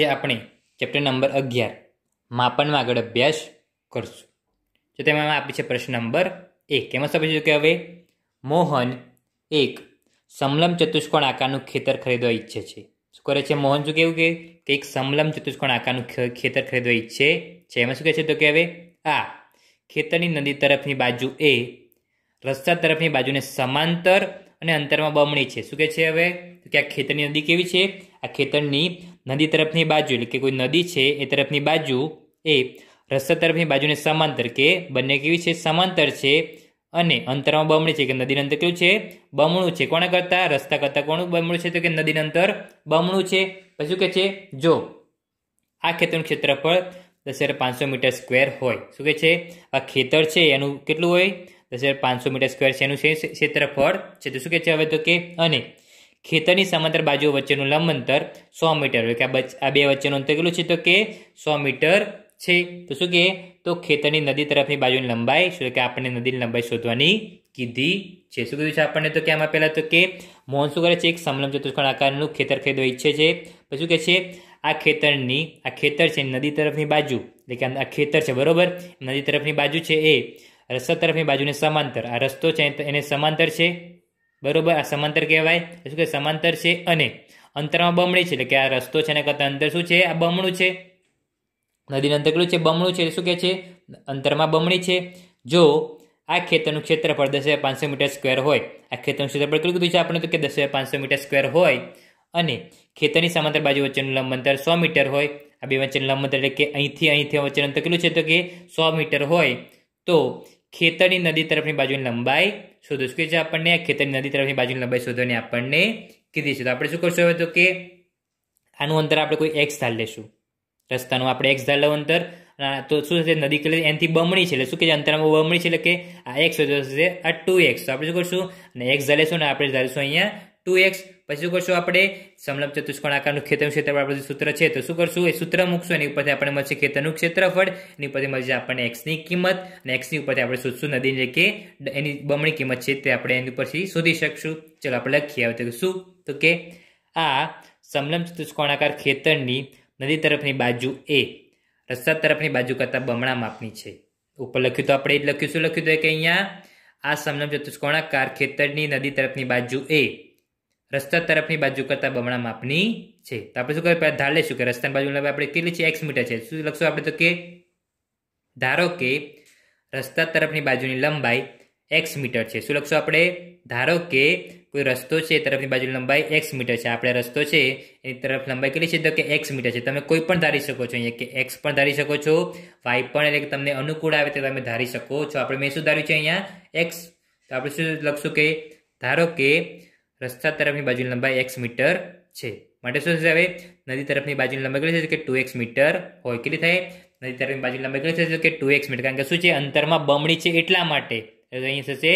આજે આપણે chapter number અગિયાર માપનમાં આગળ અભ્યાસ કરશું તો તેમાં આપે છે પ્રશ્ન નંબર એક એમાં સમજીશું કે હવે મોહન એક સમલમ ચતુષ્કોણ આકારનું ખેતર ખરીદવા ઈચ્છે છે શું કરે છે મોહન શું કેવું કે એક સમલમ ચતુષ્કોણ આકારનું ખેતર ખરીદવા ઈચ્છે છે એમાં શું કહે છે તો કે હવે આ ખેતરની નદી તરફની બાજુ એ રસ્તા તરફની બાજુને સમાંતર અને અંતરમાં બમણી છે શું કહે છે હવે કે આ ખેતરની નદી કેવી છે આ ખેતરની નદી તરફની બાજુ એટલે કે કોઈ નદી છે એ તરફની બાજુ એ રસ્તા તરફની બાજુને સમાંતર કે બંને કેવી છે સમાંતર છે અને અંતરમાં બમણી છે કે નદીનું અંતર કેવું છે બમણું છે કોના કરતાં રસ્તા કરતાં કોનું બમણું છે તો કે નદીનું અંતર બમણું છે પછી શું કહે છે જો આ ખેતરનું ક્ષેત્રફળ દસ હજાર પાંચસો મીટર સ્ક્વેર હોય શું કહે છે આ ખેતર છે એનું કેટલું હોય દસ હજાર પાંચસો મીટર સ્ક્વેર છે એનું ક્ષેત્રફળ છે તો શું કહે છે હવે તો કે અને ખેતરની સમાંતર બાજુ વચ્ચેનું લંબ સો મીટર કે આ બે વચ્ચેનું અંતર કેટલું છે તો કે સો મીટર છે તો શું કહે તો ખેતરની નદી તરફની બાજુની લંબાઈ શું કે આપણને નદીની લંબાઈ શોધવાની કીધી છે શું કીધું છે આપણને તો કે આમાં પહેલાં તો કે મોહન શું કરે છે એક સમલમ ચતુષ્કોણ આકારનું ખેતર ખરીદવા ઈચ્છે છે પછી શું કહે છે આ ખેતરની આ ખેતર છે નદી તરફની બાજુ એટલે કે આ ખેતર છે બરાબર નદી તરફની બાજુ છે એ રસ્તા તરફની બાજુને સમાંતર આ રસ્તો છે એને સમાંતર છે બરોબર આ સમાંતર કહેવાય શું કે સમાંતર છે અને અંતરમાં બમણી છે એટલે કે આ રસ્તો છે એના કરતાં અંતર શું છે આ બમણું છે નદીનું અંતર કેટલું છે બમણું છે શું કહે છે અંતરમાં બમણી છે જો આ ખેતરનું ક્ષેત્રફળ દસ હજાર પાંચસો મીટર સ્કવેર હોય આ ખેતરનું ક્ષેત્રફળ કેટલું કીધું છે આપણે તો કે દસ હજાર પાંચસો મીટર સ્ક્વેર હોય અને ખેતરની સમાંતર બાજુ વચ્ચેનું લંબ સો મીટર હોય આ બે વચ્ચેનું લંબ અંતર એટલે કે અહીંથી અહીંથી વચ્ચેનું અંતર કેટલું છે તો કે સો મીટર હોય તો ખેતરની નદી તરફની બાજુની લંબાઈ શોધો શું કે જે આપણને ખેતરની નદી તરફની બાજુની લંબાઈ શોધવાની આપણને કીધી છે તો આપણે શું કરશું હવે તો કે આનું અંતર આપણે કોઈ એક્સ ધાર લેશું રસ્તાનું આપણે એક્સ ધાર લઉં અંતર તો શું થશે નદી કેટલી એનથી બમણી છે એટલે શું કે અંતરમાં બમણી છે એટલે કે આ એક્સ થશે આ ટુ એક્સ તો આપણે શું કરશું અને એક્સ ધારીશું અને આપણે ધારીશું અહીંયા ટુ એક્સ પછી શું કરશું આપણે સમલંબ ચતુષ્કોણ આકારનું ખેતરનું ક્ષેત્રફળ આપણું સૂત્ર છે તો શું કરશું એ સૂત્ર મૂકશું એની ઉપરથી આપણે મળશે ખેતરનું ક્ષેત્રફળ એની ઉપરથી મળશે આપણને એક્સની કિંમત અને એક્સની ઉપરથી આપણે શોધશું નદીની કે એની બમણી કિંમત છે તે આપણે એની ઉપરથી શોધી શકશું ચલો આપણે લખીએ આવે તો શું તો કે આ સમલંબ ચતુષ્કોણાકાર ખેતરની નદી તરફની બાજુ એ રસ્તા તરફની બાજુ કરતાં બમણા માપની છે ઉપર લખ્યું તો આપણે એ જ લખ્યું શું લખ્યું તો કે અહીંયા આ સમલંબ ચતુષ્કોણાકાર ખેતરની નદી તરફની બાજુ એ રસ્તા તરફની બાજુ કરતાં બમણા માપની છે તો આપણે શું કરીએ પહેલાં ધાર લઈશું કે રસ્તાની બાજુ લંબાઈ આપણે કેટલી છે એક્સ મીટર છે શું લખશું આપણે તો કે ધારો કે રસ્તા તરફની બાજુની લંબાઈ એક્સ મીટર છે શું લખશું આપણે ધારો કે કોઈ રસ્તો છે તરફની બાજુની લંબાઈ એક્સ મીટર છે આપણે રસ્તો છે એની તરફ લંબાઈ કેટલી છે તો કે એક્સ મીટર છે તમે કોઈ પણ ધારી શકો છો અહીંયા કે એક્સ પણ ધારી શકો છો વાય પણ એટલે કે તમને અનુકૂળ આવે તે તમે ધારી શકો છો આપણે મેં શું ધાર્યું છે અહીંયા એક્સ તો આપણે શું લખશું કે ધારો કે રસ્તા તરફની બાજુની લંબાઈ એક્સ મીટર છે માટે શું થશે હવે નદી તરફની બાજુની લંબાઈ કેટલી થશે કે ટુ એક્સ મીટર હોય કેટલી થાય નદી તરફની બાજુની લંબાઈ કેટલી થશે કે ટુ એક્સ મીટર કારણ કે શું છે અંતરમાં બમણી છે એટલા માટે અહીં થશે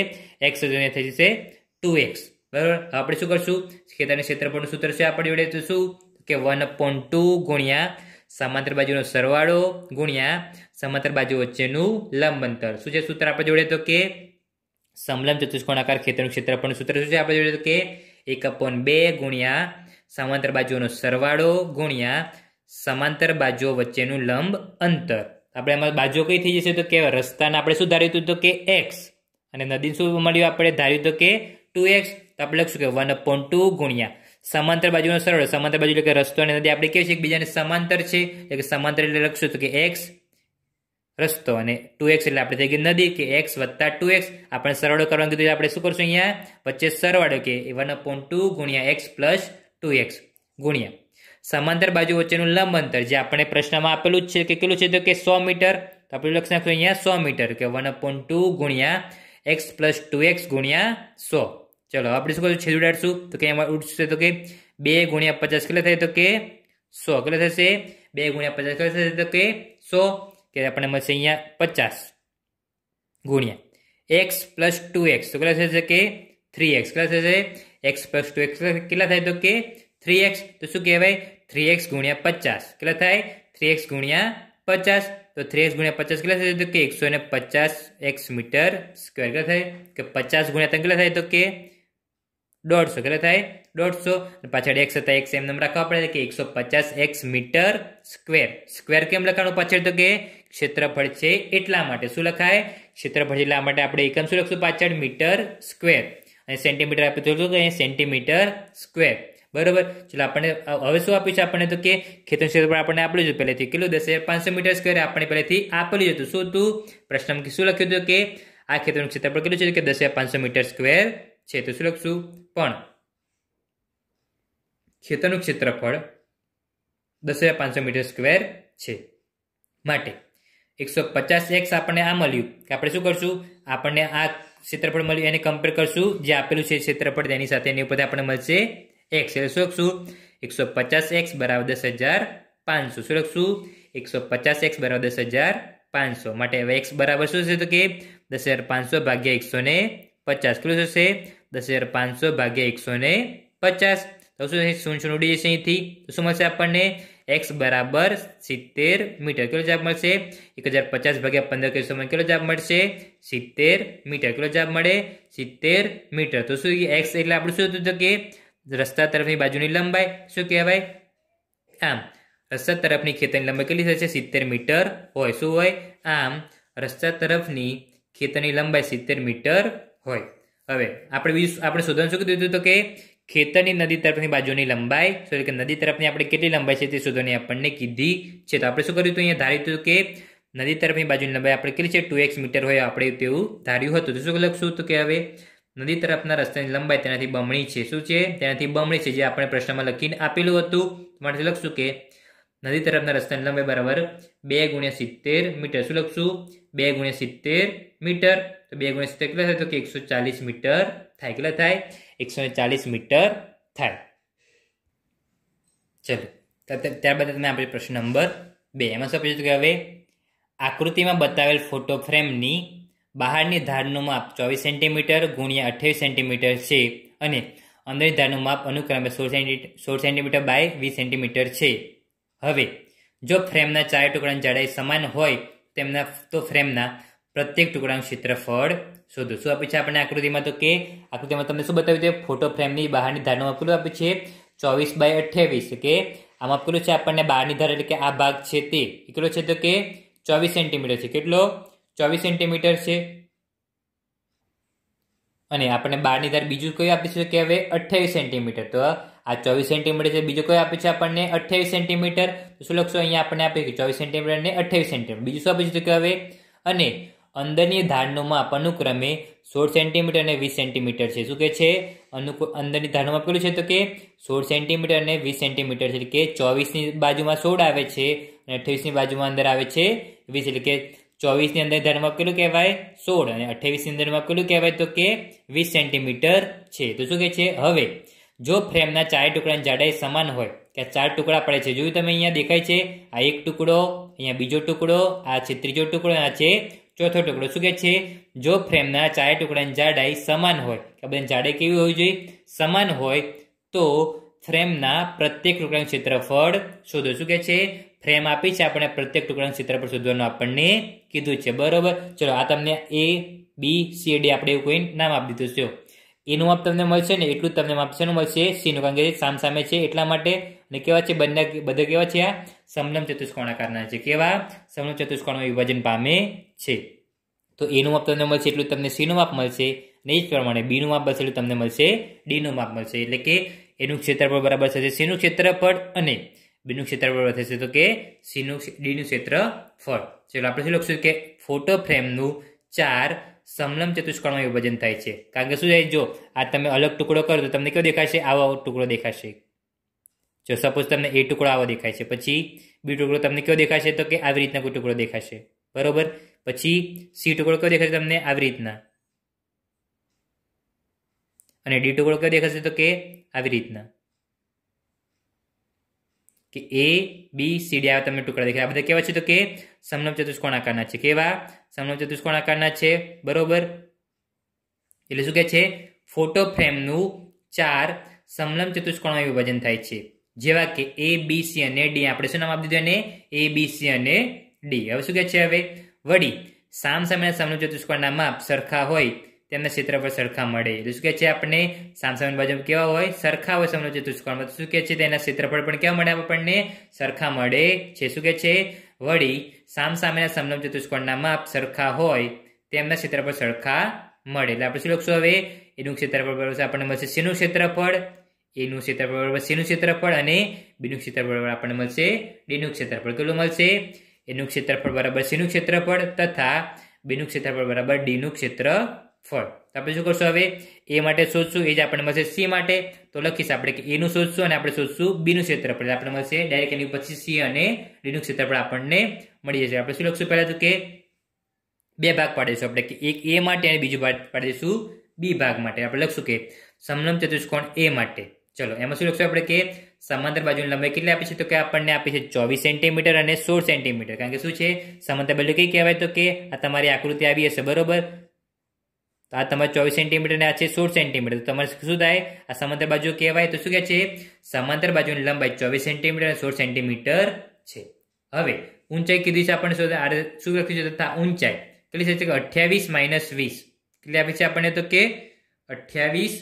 એક્સ થઈ જશે ટુ એક્સ બરાબર આપણે શું કરશું ખેતરની ક્ષેત્રફળનું સૂત્ર છે આપણે જોડે તો શું કે વન અપોન ટુ ગુણ્યા સમાંતર બાજુનો સરવાળો ગુણ્યા સમાંતર બાજુ વચ્ચેનું લંબ અંતર શું છે સૂત્ર આપણે જોડે તો કે સમલમ ચતુષ્કોણાકાર ખેતરનું ક્ષેત્રફળનું સૂત્ર શું છે આપણે જોઈએ કે એક અપોન બે ગુણ્યા સમાંતર બાજુઓનો સરવાળો ગુણ્યા સમાંતર બાજુઓ વચ્ચેનું લંબ અંતર આપણે એમાં બાજુઓ કઈ થઈ જશે તો કે રસ્તાને આપણે શું ધાર્યું હતું તો કે એક્સ અને નદીને શું મળ્યું આપણે ધાર્યું તો કે ટુ એક્સ તો આપણે લખશું કે વન અપોન ટુ ગુણ્યા સમાંતર બાજુનો સરવાળો સમાંતર બાજુ એટલે કે રસ્તો અને નદી આપણે કેવું છે એકબીજાને સમાંતર છે એટલે કે સમાંતર એટલે લખશું તો કે એક્સ રસ્તો અને ટુ એક્સ એટલે આપણે થઈ ગઈ નદી કે એક્સ વત્તા ટુ એક્સ આપણે સરવાળો કરવાનું કીધું આપણે શું કરશું અહીંયા વચ્ચે સરવાળો કે વન અપોન ટુ ગુણ્યા એક્સ પ્લસ ટુ એક્સ ગુણ્યા સમાંતર બાજુ વચ્ચેનું લંબ અંતર જે આપણે પ્રશ્નમાં આપેલું જ છે કે કેટલું છે તો કે સો મીટર તો આપણે લખી નાખશું અહીંયા સો મીટર કે વન અપોન ટુ ગુણ્યા એક્સ પ્લસ ટુ એક્સ ગુણ્યા સો ચલો આપણે શું કરશું છેલ્લું ઉડાડશું તો કે એમાં ઉડશે તો કે બે ગુણ્યા પચાસ કેટલા થાય તો કે સો કેટલા થશે બે ગુણ્યા પચાસ કેટલા થશે તો કે સો કે આપણે મળશે અહીંયા પચાસ ગુણ્યા એક્સ પ્લસ ટુ એક્સ તો કેટલા થશે કે થ્રી એક્સ કેટલા થશે એક્સ પ્લસ ટુ એક્સ કેટલા થાય તો કે થ્રી એક્સ તો શું કહેવાય થ્રી એક્સ ગુણ્યા પચાસ કેટલા થાય થ્રી એક્સ ગુણ્યા પચાસ તો થ્રી એક્સ ગુણ્યા પચાસ કેટલા થાય તો કે એકસો ને પચાસ એક્સ મીટર સ્ક્વેર કેટલા થાય કે પચાસ ગુણ્યા ત્રણ કેટલા થાય તો કે દોઢસો કેટલા થાય દોઢસો પાછળ એક્સ હતા એક્સ એમ નામ રાખવા પડે કે એકસો પચાસ એક્સ મીટર સ્ક્વેર સ્ક્વેર કેમ લખાણું પાછળ તો કે ક્ષેત્રફળ છે એટલા માટે શું લખાય ક્ષેત્રફળ એટલા માટે આપણે એકમ શું લખશું પાછળ મીટર સ્ક્વેર અને સેન્ટીમીટર આપ્યું હતું કે અહીંયા સેન્ટીમીટર સ્ક્વેર બરોબર ચાલો આપણને હવે શું આપ્યું છે આપણને તો કે ખેતરનું ક્ષેત્રફળ આપણને આપેલું જ પહેલેથી કેટલું દસ હજાર પાંચસો મીટર સ્ક્વેર આપણે પહેલેથી આપેલું હતું શું હતું પ્રશ્ન શું લખ્યું હતું કે આ ખેતરનું ક્ષેત્રફળ કેટલું છે કે દસ હજાર પાંચસો મીટર સ્ક્વેર છે તો શું લખશું પણ ખેતરનું ક્ષેત્રફળ દસ હજાર પાંચસો મીટર સ્ક્વેર છે માટે એકસો પચાસ એક્સ આપણને આ મળ્યું કે આપણે શું કરશું આપણને આ ક્ષેત્રફળ મળ્યું એને કમ્પેર કરશું જે આપેલું છે ક્ષેત્રફળ તેની સાથે એની ઉપર આપણને મળશે એક્સ એટલે શું લખશું એકસો પચાસ એક્સ બરાબર દસ હજાર પાંચસો શું લખશું એકસો પચાસ એક્સ બરાબર દસ હજાર પાંચસો માટે હવે એક્સ બરાબર શું થશે તો કે દસ હજાર પાંચસો ભાગ્યા એકસો ને પચાસ કેટલું થશે દસ હજાર પાંચસો ભાગ્યા એકસો ને પચાસ તો શું થશે શૂન્ય શૂન્ય ઉડી જશે અહીંથી શું મળશે આપણને એક્સ બરાબર સિત્તેર મીટર કેટલો જવાબ મળશે એક હજાર પચાસ ભાગ્યા પંદર કિલો કરીશું કેટલો જવાબ મળશે સિત્તેર મીટર કેટલો જવાબ મળે સિત્તેર મીટર તો શું એક્સ એટલે આપણું શું હતું તો કે રસ્તા તરફની બાજુની લંબાઈ શું કહેવાય આમ રસ્તા તરફની ખેતરની લંબાઈ કેટલી થશે સિત્તેર મીટર હોય શું હોય આમ રસ્તા તરફની ખેતરની લંબાઈ સિત્તેર મીટર હોય હવે આપણે બીજું આપણે શોધવાનું શું કીધું હતું તો કે ખેતરની નદી તરફની બાજુની લંબાઈ સોરી કે નદી તરફની આપણે કેટલી લંબાઈ છે તે શોધવાની આપણને કીધી છે તો આપણે શું કર્યું હતું અહીંયા ધાર્યું હતું કે નદી તરફની બાજુની લંબાઈ આપણે કેટલી છે ટુ એક્સ મીટર હોય આપણે તેવું ધાર્યું હતું તો શું લખશું તો કે હવે નદી તરફના રસ્તાની લંબાઈ તેનાથી બમણી છે શું છે તેનાથી બમણી છે જે આપણે પ્રશ્નમાં લખીને આપેલું હતું માટે લખશું કે નદી તરફના રસ્તાની લંબાઈ બરાબર બે ગુણ્યા સિત્તેર મીટર શું લખશું બે ગુણ્યા સિત્તેર મીટર તો બે ગુણ્યા સિત્તેર કેટલા થાય તો કે એકસો ચાલીસ મીટર થાય કેટલા થાય એકસો ચાલીસ મીટર થાય ચલો ત્યારબાદ તમે આપણે પ્રશ્ન નંબર બે એમાં શું પૂછ્યું કે હવે આકૃતિમાં બતાવેલ ફોટો ફ્રેમની બહારની ધારનું માપ ચોવીસ સેન્ટીમીટર ગુણ્યા અઠ્યાવીસ સેન્ટીમીટર છે અને અંદરની ધારનું માપ અનુક્રમે સોળ સેન્ટી સોળ સેન્ટીમીટર બાય વીસ સેન્ટીમીટર છે હવે જો ફ્રેમના ચાર ટુકડાની જાડાઈ સમાન હોય તેમના તો ફ્રેમના પ્રત્યેક ટુકડાનું ક્ષેત્રફળ શોધો શું આપ્યું છે આપણને આકૃતિમાં તો કે આકૃતિમાં તમને શું બતાવ્યું છે ફોટો ફ્રેમની બહારની ધારનું આપેલું આપ્યું છે ચોવીસ બાય અઠ્યાવીસ કે આમાં આપેલું છે આપણને બહારની ધાર એટલે કે આ ભાગ છે તે કેટલો છે તો કે ચોવીસ સેન્ટીમીટર છે કેટલો ચોવીસ સેન્ટીમીટર છે અને આપણને બહારની ધાર બીજું કયું આપે છે કે હવે અઠ્યાવીસ સેન્ટીમીટર તો આ ચોવીસ સેન્ટીમીટર છે બીજું કયું આપે છે આપણને અઠ્યાવીસ સેન્ટીમીટર શું લખશો અહીંયા આપણને કે ચોવીસ સેન્ટીમીટર અને અઠ્યાવીસ સેન્ટીમીટર બીજું શું આપે છે કે હવે અને અંદરની ધારનું માપ અનુક્રમે સોળ સેન્ટીમીટર અને વીસ સેન્ટીમીટર છે શું કે છે અનુકૂળ અંદરની ધારનું માપ કેટલું છે તો કે સોળ સેન્ટીમીટર અને વીસ સેન્ટીમીટર છે એટલે કે ચોવીસની બાજુમાં સોળ આવે છે અને અઠ્યાવીસની બાજુમાં અંદર આવે છે વીસ એટલે કે ચોવીસની અંદર ધારનું માપ કેટલું કહેવાય સોળ અને અઠ્યાવીસની અંદર માપ કેટલું કહેવાય તો કે વીસ સેન્ટીમીટર છે તો શું કહે છે હવે જો ફ્રેમના ચાર ટુકડાની જાડાઈ સમાન હોય કે ચાર ટુકડા પડે છે જોયું તમે અહીંયા દેખાય છે આ એક ટુકડો અહીંયા બીજો ટુકડો આ છે ત્રીજો ટુકડો આ છે ચોથો ટુકડો શું કે છે જો ફ્રેમના ચારે ટુકડાની જાડાઈ સમાન હોય કે બધાની જાડાઈ કેવી હોવી જોઈએ સમાન હોય તો ફ્રેમના પ્રત્યેક ટુકડાનું ક્ષેત્રફળ શોધો શું કે છે ફ્રેમ આપી છે આપણે પ્રત્યેક ટુકડાનું ક્ષેત્રફળ શોધવાનું આપણને કીધું છે બરોબર ચલો આ તમને એ બી સી ડી આપણે એવું કોઈ નામ આપી દીધું છે એનું માપ તમને મળશે ને એટલું જ તમને માપ શેનું મળશે સીનું કારણ કે સામસામે છે એટલા માટે અને કેવા છે બંને બધા કેવા છે આ સમલમ ચતુષ્કોણાકારના છે કેવા સમલમ ચતુષ્કોણમાં વિભાજન પામે છે તો એનું માપ તમને મળશે એટલું તમને સીનું માપ મળશે ને એ જ પ્રમાણે બીનું માપ બસ એટલું તમને મળશે ડીનું માપ મળશે એટલે કે એનું ક્ષેત્રફળ બરાબર થશે સીનું ક્ષેત્રફળ અને બીનું ક્ષેત્રફળ થશે તો કે સીનું ડીનું ક્ષેત્રફળ ચલો આપણે શું લખશું કે ફોટો ફ્રેમનું ચાર સમલમ ચતુષ્કોણમાં વિભાજન થાય છે કારણ કે શું થાય જો આ તમે અલગ ટુકડો કરો તો તમને કયો દેખાશે આવો ટુકડો દેખાશે જો સપોઝ તમને એ ટુકડો આવો દેખાય છે પછી બી ટુકડો તમને કયો દેખાશે તો કે આવી રીતના કોઈ ટુકડો દેખાશે બરોબર પછી સી ટુકડો કયો દેખાશે તમને આવી રીતના અને ડી ટુકડો કયો દેખાશે તો કે આવી રીતના કે એ બી સી ડી આવા તમને ટુકડા દેખાય આ બધા કેવા છે તો કે સમલમ ચતુષ્કોણ આકારના છે કેવા સમલમ ચતુષ્કોણ આકારના છે બરોબર એટલે શું કહે છે ફોટો ફ્રેમનું ચાર સમલમ ચતુષ્કોણમાં વિભાજન થાય છે જેવા કે એ બી સી અને ડી આપણે શું નામ આપી દીધું એને એ બી સી અને ડી હવે શું કહે છે હવે વળી સામ સામેના સામનો ચતુષ્કોણના માપ સરખા હોય તેમના ક્ષેત્રફળ સરખા મળે એટલે શું કહે છે આપણને સામ સામસામેની બાજુ કેવા હોય સરખા હોય સમજો ચતુષ્કોણમાં શું કહે છે તેના ક્ષેત્રફળ પણ કેવા મળે આપણને સરખા મળે છે શું કહે છે વળી સામ સામેના સમલમ ચતુષ્કોણના માપ સરખા હોય તેમના ક્ષેત્રફળ સરખા મળે એટલે આપણે શું લખશું હવે એનું ક્ષેત્રફળ આપણને મળશે શેનું ક્ષેત્રફળ એનું ક્ષેત્રફળ બરાબર સીનું ક્ષેત્રફળ અને બીનું ક્ષેત્રફળ બરાબર આપણને મળશે ડીનું ક્ષેત્રફળ કેટલું મળશે એનું ક્ષેત્રફળ બરાબર સીનું ક્ષેત્રફળ તથા બીનું ક્ષેત્રફળ બરાબર ડીનું ક્ષેત્રફળ તો આપણે શું કરશું હવે એ માટે શોધશું એ જ આપણને મળશે સી માટે તો લખીશ આપણે કે એનું શોધશું અને આપણે શોધશું બીનું ક્ષેત્રફળ આપણને મળશે ડાયરેક્ટ એની પછી સી અને ડીનું ક્ષેત્રફળ આપણને મળી જશે આપણે શું લખશું પહેલાં તો કે બે ભાગ પાડીશું આપણે કે એક એ માટે અને બીજું ભાગ પાડી દઈશું બી ભાગ માટે આપણે લખશું કે સમલમ ચતુષ્કોણ એ માટે ચલો એમાં શું લખશું આપણે કે સમાંતર બાજુની લંબાઈ કેટલી આપી છે તો કે આપણને આપી છે ચોવીસ સેન્ટીમીટર અને સોળ સેન્ટીમીટર કારણ કે શું છે સમાંતર બાજુ કઈ કહેવાય તો કે આ તમારી આકૃતિ આવી હશે બરોબર તો આ તમારે ચોવીસ સેન્ટીમીટર અને આ છે સોળ સેન્ટીમીટર તો તમારે શું થાય આ સમાંતર બાજુ કહેવાય તો શું કહે છે સમાંતર બાજુની લંબાઈ ચોવીસ સેન્ટીમીટર અને સોળ સેન્ટીમીટર છે હવે ઊંચાઈ કીધી છે આપણને શું આ શું લખ્યું છે તથા ઊંચાઈ કેટલી છે કે અઠ્યાવીસ માઇનસ વીસ કેટલી આપી છે આપણને તો કે અઠ્યાવીસ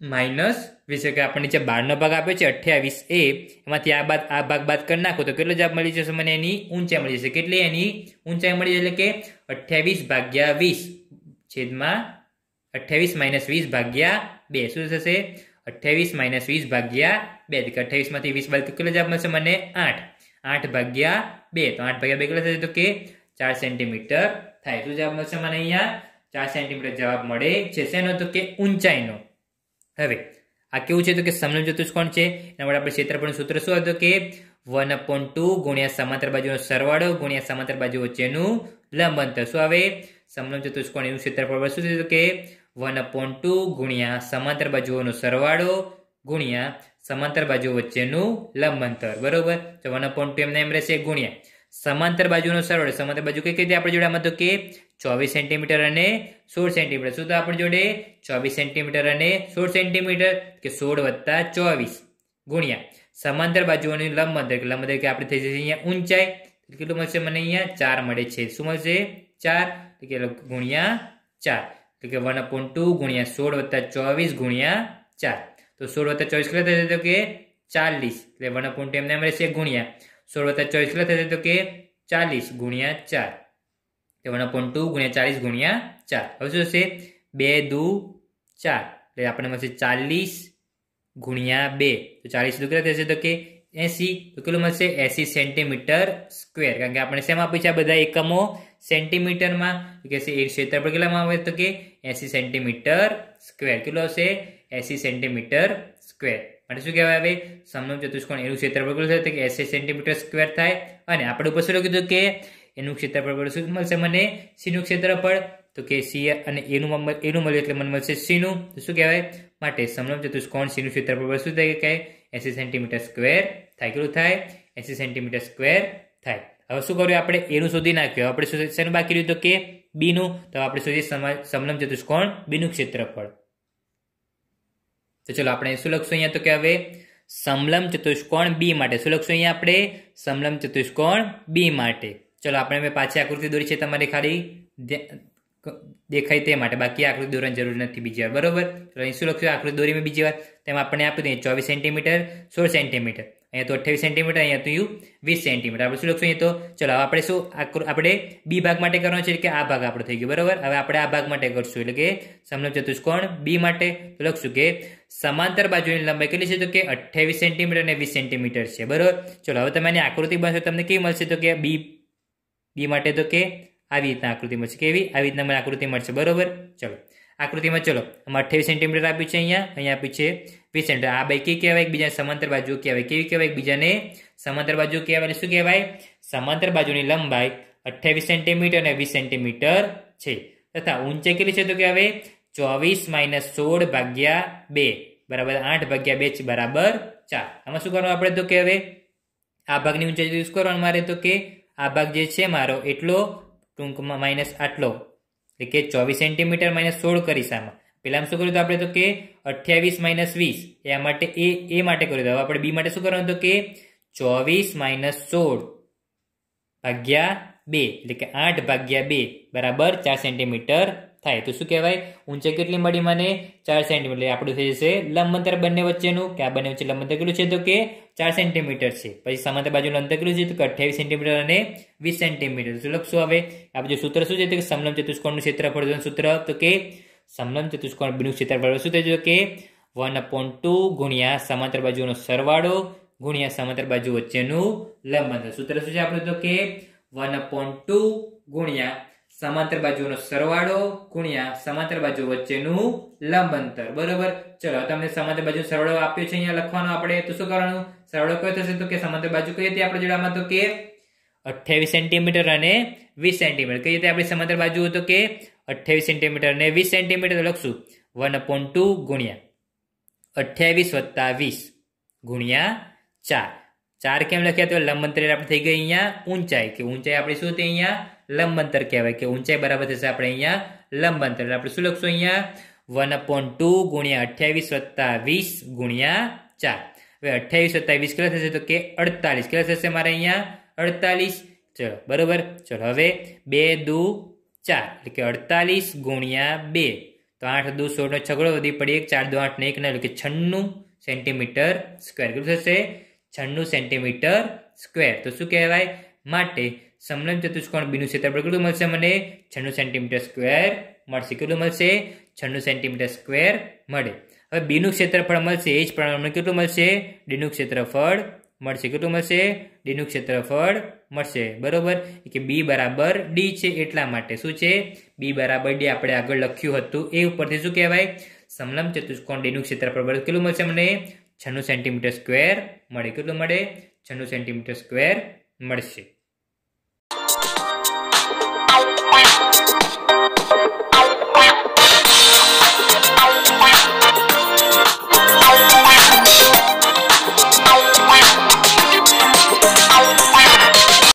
માઇનસ વીસ કે આપણને જે બારનો ભાગ આપ્યો છે અઠ્યાવીસ એ એમાંથી આ બાદ આ ભાગ બાદ કરી નાખો તો કેટલો જવાબ મળી જશે મને એની ઊંચાઈ મળી જશે કેટલી એની ઊંચાઈ મળી એટલે કે અઠ્યાવીસ ભાગ્યા વીસ છેદમાં અઠ્યાવીસ માઇનસ વીસ ભાગ્યા બે શું થશે અઠ્યાવીસ માઇનસ વીસ ભાગ્યા બે એટલે કે અઠ્યાવીસમાંથી વીસ બાદ કેટલો જવાબ મળશે મને આઠ આઠ ભાગ્યા બે તો આઠ ભાગ્યા બે કેટલો થશે તો કે ચાર સેન્ટીમીટર થાય શું જવાબ મળશે મને અહીંયા ચાર સેન્ટીમીટર જવાબ મળે છે શેનો તો કે ઊંચાઈનો હવે આ કેવું છે તો કે સમલંબ ચતુષ્કોણ છે એના માટે આપણે ક્ષેત્રફળનું સૂત્ર શું હતું કે વન અપોન ટુ ગુણ્યા સમાંતર બાજુનો સરવાળો ગુણ્યા સમાંતર બાજુ વચ્ચેનું લંબ અંતર શું આવે સમલંબ ચતુષ્કોણ એનું ક્ષેત્રફળ શું થયું કે વન અપોન ટુ ગુણ્યા સમાંતર બાજુઓનો સરવાળો ગુણ્યા સમાંતર બાજુ વચ્ચેનું લંબ અંતર બરોબર તો વન અપોન ટુ એમને એમ રહેશે ગુણ્યા સમાંતર બાજુનો સરવાળો સમાંતર બાજુ કઈ રીતે આપણે જોડામાં તો કે ચોવીસ સેન્ટીમીટર અને સોળ સેન્ટીમીટર શું તો આપણી જોડે ચોવીસ સેન્ટીમીટર અને સોળ સેન્ટીમીટર કે સોળ વત્તા ચોવીસ ગુણ્યા સમાંતર બાજુઓની લંબ અંતર કે લંબ કે આપણે થઈ જશે અહીંયા ઊંચાઈ કેટલું મળશે મને અહીંયા ચાર મળે છે શું મળશે ચાર કે ગુણ્યા ચાર એટલે કે વન અપોન ટુ ગુણ્યા સોળ વત્તા ચોવીસ ગુણ્યા ચાર તો સોળ વત્તા ચોવીસ કેટલા થશે તો કે ચાલીસ એટલે વન અપોન ટુ એમને એમ રહેશે ગુણ્યા સોળ વત્તા ચોવીસ કેટલા થશે તો કે ચાલીસ ગુણ્યા ચાર તો વન અપોન ટુ ગુણ્યા ચાલીસ ગુણ્યા ચાર હવે શું હશે બે દુ ચાર એટલે આપણને મળશે ચાલીસ ગુણ્યા બે તો ચાલીસ કેટલા થશે તો કે એસી તો કેટલું મળશે એસી સેન્ટીમીટર સ્ક્વેર કારણ કે આપણે શેમાં આપી છે બધા એકમો સેન્ટીમીટરમાં કે એ ક્ષેત્રફળ કેટલામાં આવે તો કે એસી સેન્ટીમીટર સ્ક્વેર કેટલું આવશે એસી સેન્ટીમીટર સ્ક્વેર માટે શું કહેવાય હવે સમનમ ચતુષ્કોણ એનું ક્ષેત્રફળ કેટલું થાય તો કે એસી સેન્ટીમીટર સ્ક્વેર થાય અને આપણે ઉપર શું કીધું કે એનું ક્ષેત્રફળ બરાબર શું મળશે મને સીનું ક્ષેત્રફળ તો કે સી અને એનું એનું મળ્યું એટલે મને મળશે સીનું તો શું કહેવાય માટે સમલમ ચતુષ્કોણ સીનું ક્ષેત્રફળ બરાબર શું થઈ કહે એસી સેન્ટીમીટર સ્ક્વેર થાય કેટલું થાય એસી સેન્ટીમીટર સ્ક્વેર થાય હવે શું કર્યું આપણે એનું શોધી નાખ્યું આપણે શું શેનું બાકી રહ્યું તો કે બીનું તો આપણે શોધીએ સમલમ ચતુષ્કોણ બીનું ક્ષેત્રફળ તો ચલો આપણે શું લખશું અહીંયા તો કે હવે સમલમ ચતુષ્કોણ બી માટે શું લખશું અહીંયા આપણે સમલમ ચતુષ્કોણ બી માટે ચલો આપણે મેં પાછી આકૃતિ દોરી છે તમારે ખાલી દેખાય તે માટે બાકી આકૃતિ દોરવાની જરૂર નથી બીજી વાર બરોબર ચલો અહીં શું લખ્યું આકૃતિ દોરી મેં બીજી વાર તેમાં આપણે આપી દઈએ ચોવીસ સેન્ટીમીટર સોળ સેન્ટીમીટર અહીંયા તો અઠ્યાવીસ સેન્ટીમીટર અહીંયા તો યુ વીસ સેન્ટીમીટર આપણે શું લખશું અહીં તો ચલો હવે આપણે શું આપણે બી ભાગ માટે કરવાનો છે કે આ ભાગ આપણો થઈ ગયો બરોબર હવે આપણે આ ભાગ માટે કરશું એટલે કે સમલંબ ચતુષ્કોણ બી માટે તો લખશું કે સમાંતર બાજુની લંબાઈ કેટલી છે તો કે અઠ્યાવીસ સેન્ટીમીટર અને વીસ સેન્ટીમીટર છે બરોબર ચલો હવે તમે આની આકૃતિ બનશો તમને કેવી મળશે તો કે બી બી માટે તો કે આવી રીતના આકૃતિ મળશે કેવી આવી રીતના મને આકૃતિ મળશે બરોબર ચલો આકૃતિમાં ચલો આમાં અઠ્યાવીસ સેન્ટીમીટર આપ્યું છે અહીંયા અહીંયા આપ્યું છે વીસ સેન્ટીમીટર આ બાઈ કઈ કહેવાય બીજા સમાંતર બાજુ કહેવાય કેવી કહેવાય બીજાને સમાંતર બાજુ કહેવાય શું કહેવાય સમાંતર બાજુની લંબાઈ અઠ્યાવીસ સેન્ટીમીટર અને વીસ સેન્ટીમીટર છે તથા ઊંચાઈ કેટલી છે તો કે હવે ચોવીસ માઇનસ સોળ ભાગ્યા બે બરાબર આઠ ભાગ્યા બે છે બરાબર ચાર આમાં શું કરવાનું આપણે તો કે હવે આ ભાગની ઊંચાઈ યુઝ કરવાનું મારે તો કે આ ભાગ જે છે મારો એટલો ટૂંકમાં માઇનસ આટલો એટલે કે ચોવીસ સેન્ટીમીટર માઇનસ સોળ કરીશ આમાં પહેલાં શું કર્યું તો આપણે તો કે અઠ્યાવીસ માઇનસ વીસ એ માટે એ એ માટે કર્યું હવે આપણે બી માટે શું કરવાનું હતું કે ચોવીસ માઇનસ સોળ ભાગ્યા બે એટલે કે આઠ ભાગ્યા બે બરાબર ચાર સેન્ટીમીટર થાય તો શું કહેવાય ઊંચાઈ કેટલી મળી મને ચાર સેન્ટીમીટર આપણું થઈ જશે લંબ અંતર બંને વચ્ચેનું કે આ બંને વચ્ચે લંબ કેટલું છે તો કે ચાર સેન્ટીમીટર છે પછી સમાંતર બાજુ અંતર કેટલું છે તો કે અઠ્યાવીસ સેન્ટીમીટર અને વીસ સેન્ટીમીટર શું લખશું હવે આપણે સૂત્ર શું છે તો કે સમલમ ચતુષ્કોણનું ક્ષેત્રફળ સૂત્ર તો કે સમલમ ચતુષ્કોણ બીનું ક્ષેત્રફળ શું થઈ કે વન અપોન ટુ ગુણ્યા સમાંતર બાજુનો સરવાળો ગુણ્યા સમાંતર બાજુ વચ્ચેનું લંબ અંતર સૂત્ર શું છે આપણું તો કે વન અપોન ટુ ગુણ્યા સમાંતર બાજુનો સરવાળો ગુણ્યા સમાંતર બાજુ વચ્ચેનું લંબ અંતર બરોબર ચલો તમને સમાંતર બાજુ સરવાળો આપ્યો છે અહીંયા લખવાનો આપણે તો શું કરવાનું સરવાળો કયો થશે તો કે સમાંતર બાજુ કઈ હતી આપણે જોડામાં તો કે અઠ્યાવીસ સેન્ટીમીટર અને વીસ સેન્ટીમીટર કઈ રીતે આપણે સમાંતર બાજુ તો કે અઠ્યાવીસ સેન્ટીમીટર અને વીસ સેન્ટીમીટર લખશું વન અપોન ટુ ગુણ્યા અઠ્યાવીસ વત્તા વીસ ગુણ્યા ચાર ચાર કેમ લખ્યા તો લંબ અંતરે આપણે થઈ ગઈ અહીંયા ઊંચાઈ કે ઊંચાઈ આપણે શું હતી અહીંયા લંબ અંતર કહેવાય કે ઊંચાઈ બરાબર થશે આપણે અહીંયા લંબ અંતર આપણે શું લખશું અહીંયા વન અપોન ટુ ગુણ્યા અઠ્યાવીસ વત્તા વીસ ગુણ્યા ચાર હવે અઠ્યાવીસ વત્તા વીસ કેટલા થશે તો કે અડતાલીસ કેટલા થશે મારે અહીંયા અડતાલીસ ચલો બરોબર ચલો હવે બે દુ ચાર એટલે કે અડતાલીસ ગુણ્યા બે તો આઠ દુ સોળનો છગડો વધી પડી એક ચાર દો આઠ ને એક ના એટલે કે છન્નું સેન્ટીમીટર સ્ક્વેર કેટલું થશે છન્નું સેન્ટીમીટર સ્ક્વેર તો શું કહેવાય માટે સમલંબ ચતુષ્કોણ બીનું ક્ષેત્રફળ કેટલું મળશે મને છન્નું સેન્ટીમીટર સ્ક્વેર મળશે કેટલું મળશે છન્નું સેન્ટીમીટર સ્ક્વેર મળે હવે બીનું ક્ષેત્રફળ મળશે એ જ પ્રમાણમાં કેટલું મળશે ડીનું ક્ષેત્રફળ મળશે કેટલું મળશે ડીનું ક્ષેત્રફળ મળશે બરોબર કે બી બરાબર ડી છે એટલા માટે શું છે બી બરાબર ડી આપણે આગળ લખ્યું હતું એ ઉપરથી શું કહેવાય સમલમ ચતુષ્કોણ ડીનું ક્ષેત્રફળ કેટલું મળશે મને છન્નું સેન્ટીમીટર સ્ક્વેર મળે કેટલું મળે છન્નું સેન્ટીમીટર સ્ક્વેર મળશે